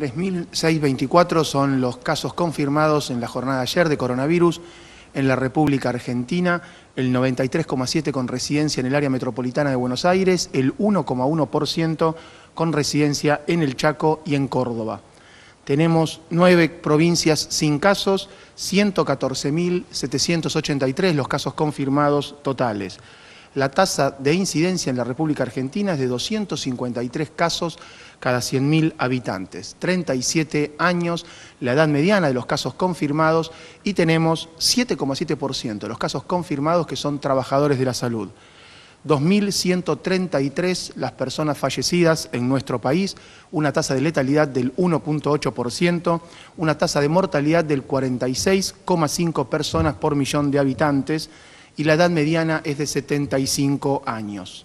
3.624 son los casos confirmados en la jornada de ayer de coronavirus en la República Argentina, el 93,7% con residencia en el área metropolitana de Buenos Aires, el 1,1% con residencia en el Chaco y en Córdoba. Tenemos nueve provincias sin casos, 114.783 los casos confirmados totales. La tasa de incidencia en la República Argentina es de 253 casos cada 100.000 habitantes, 37 años la edad mediana de los casos confirmados y tenemos 7,7% de los casos confirmados que son trabajadores de la salud. 2.133 las personas fallecidas en nuestro país, una tasa de letalidad del 1.8%, una tasa de mortalidad del 46,5 personas por millón de habitantes, y la edad mediana es de 75 años.